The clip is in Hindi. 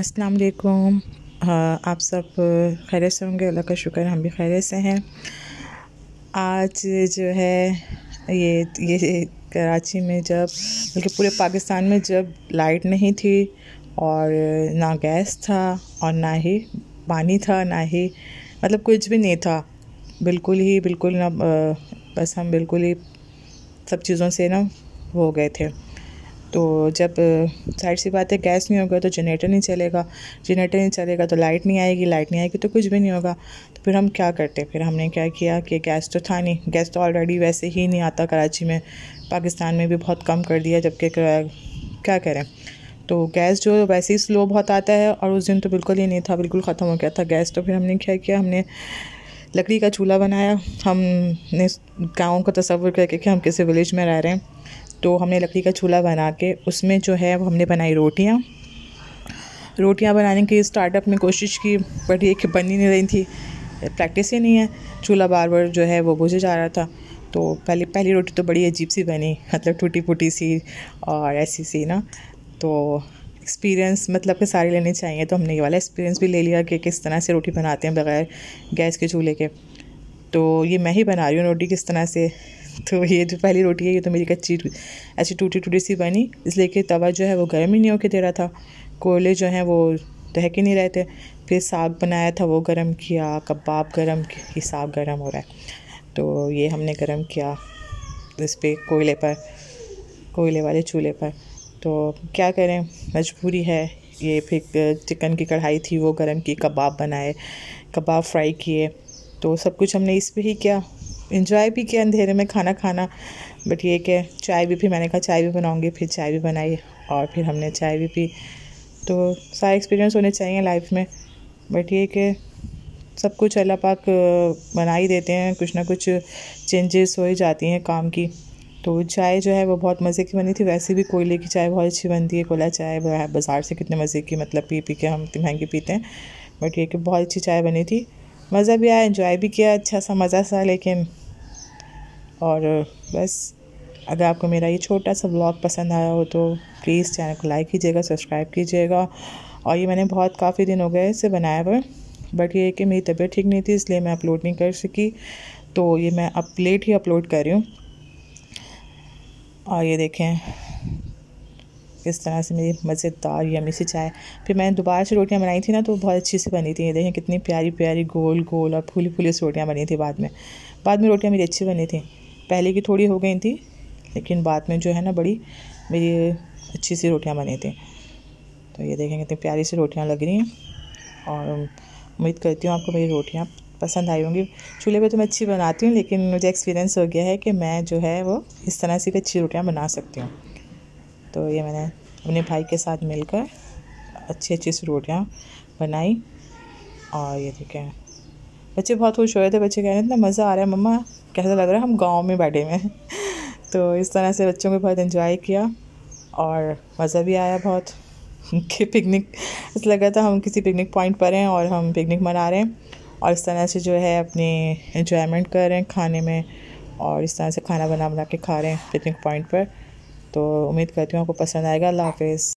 अस्सलाम वालेकुम आप सब खैर से होंगे अल्लाह का शुक्र हम भी खैर से हैं आज जो है ये ये कराची में जब बल्कि पूरे पाकिस्तान में जब लाइट नहीं थी और ना गैस था और ना ही पानी था ना ही मतलब कुछ भी नहीं था बिल्कुल ही बिल्कुल ना बस हम बिल्कुल ही सब चीज़ों से ना हो गए थे तो जब साइड सी बात है गैस नहीं होगा तो जनरेटर नहीं चलेगा जनरेटर नहीं चलेगा तो लाइट नहीं आएगी लाइट नहीं आएगी तो कुछ भी नहीं होगा तो फिर हम क्या करते फिर हमने क्या किया कि गैस तो था नहीं गैस तो ऑलरेडी वैसे ही नहीं आता कराची में पाकिस्तान में भी बहुत कम कर दिया जबकि क्या करें तो गैस जो वैसे ही स्लो बहुत आता है और उस दिन तो बिल्कुल ही नहीं था बिल्कुल ख़त्म हो गया था गैस तो फिर हमने क्या किया हमने लकड़ी का चूल्हा बनाया हमने गाँव को तस्वुर करके कि हम किसी विलेज में रह रहे हैं तो हमने लकड़ी का चूल्हा बना के उसमें जो है वो हमने बनाई रोटियाँ रोटियाँ बनाने की स्टार्टअप में कोशिश की बट ये बन ही नहीं रही थी प्रैक्टिस ही नहीं है चूल्हा बार बार जो है वो बुझे जा रहा था तो पहली पहली रोटी तो बड़ी अजीब सी बनी मतलब टूटी फूटी सी और ऐसी सी ना तो एक्सपीरियंस मतलब के सारे लेने चाहिए तो हमने ये वाला एक्सपीरियंस भी ले लिया कि किस तरह से रोटी बनाते हैं बगैर गैस के चूल्हे के तो ये मैं ही बना रही हूँ रोटी किस तरह से तो ये जो पहली रोटी है ये तो मेरी कच्ची ऐसी टूटी टूटी सी बनी इसलिए कि तवा जो है वो गर्म ही नहीं होके दे रहा था कोयले जो हैं वो दहक ही नहीं रहे थे फिर साग बनाया था वो गर्म किया कबाब गर्म ये साग गर्म हो रहा है तो ये हमने गर्म किया इस पर कोयले पर कोयले वाले चूल्हे पर तो क्या करें मजबूरी है ये फिर चिकन की कढ़ाई थी वो गर्म की कबाब बनाए कबाब फ्राई किए तो सब कुछ हमने इस पर ही किया इंजॉय भी किया अंधेरे में खाना खाना बट ये कि चाय भी फिर मैंने कहा चाय भी बनाऊँगी फिर चाय भी बनाई और फिर हमने चाय भी पी तो सारे एक्सपीरियंस होने चाहिए लाइफ में बट ये कि सब कुछ अल्लाह पाक बना ही देते हैं कुछ ना कुछ चेंजेस हो ही जाती हैं काम की तो चाय जो है वो बहुत मज़े की बनी थी वैसे भी कोयले की चाय बहुत अच्छी बनती है कोयला चाय बाज़ार से कितने मज़े की मतलब पी पी के हम इतनी महंगी पीते हैं बट ये कि बहुत अच्छी चाय बनी थी मज़ा भी आया इंजॉय भी किया अच्छा सा मज़ा सा लेकिन और बस अगर आपको मेरा ये छोटा सा ब्लॉग पसंद आया हो तो प्लीज़ चैनल को लाइक कीजिएगा सब्सक्राइब कीजिएगा और ये मैंने बहुत काफ़ी दिन हो गए इसे बनाया हुआ बट ये कि मेरी तबीयत ठीक नहीं थी इसलिए मैं अपलोड नहीं कर सकी तो ये मैं अब लेट ही अपलोड कर रही हूँ और ये देखें इस तरह से मेरी मज़ेदार यमी सी चाय फिर मैंने दोबारा से रोटियाँ बनाई थी ना तो बहुत अच्छी से बनी थी ये देखें कितनी प्यारी प्यारी गोल गोल और फूली फूली रोटियाँ बनी थी बाद में बाद में रोटियाँ मेरी अच्छी बनी थी पहले की थोड़ी हो गई थी लेकिन बाद में जो है ना बड़ी मेरी अच्छी सी रोटियाँ बनी थी तो ये देखेंगे कितनी प्यारी सी रोटियाँ लग रही हैं और उम्मीद करती हूँ आपको मेरी रोटियाँ पसंद आई होंगी चूल्हे पे तो मैं अच्छी बनाती हूँ लेकिन मुझे एक्सपीरियंस हो गया है कि मैं जो है वो इस तरह से भी अच्छी रोटियाँ बना सकती हूँ तो ये मैंने अपने भाई के साथ मिलकर अच्छी अच्छी सी रोटियाँ बनाई और ये देखें बच्चे बहुत खुश हो रहे थे बच्चे कह रहे थे इतना मज़ा आ रहा है मम्मा कैसा लग रहा है हम गाँव में बैठे हुए हैं तो इस तरह से बच्चों को बहुत इन्जॉय किया और मज़ा भी आया बहुत कि पिकनिक ऐसा लग रहा था हम किसी पिकनिक पॉइंट पर हैं और हम पिकनिक मना रहे हैं और इस तरह से जो है अपनी इन्जॉयमेंट कर रहे हैं खाने में और इस तरह से खाना बना बना के खा रहे हैं पिकनिक पॉइंट पर तो उम्मीद करती हूँ आपको पसंद आएगा अल्लाह हाफिज़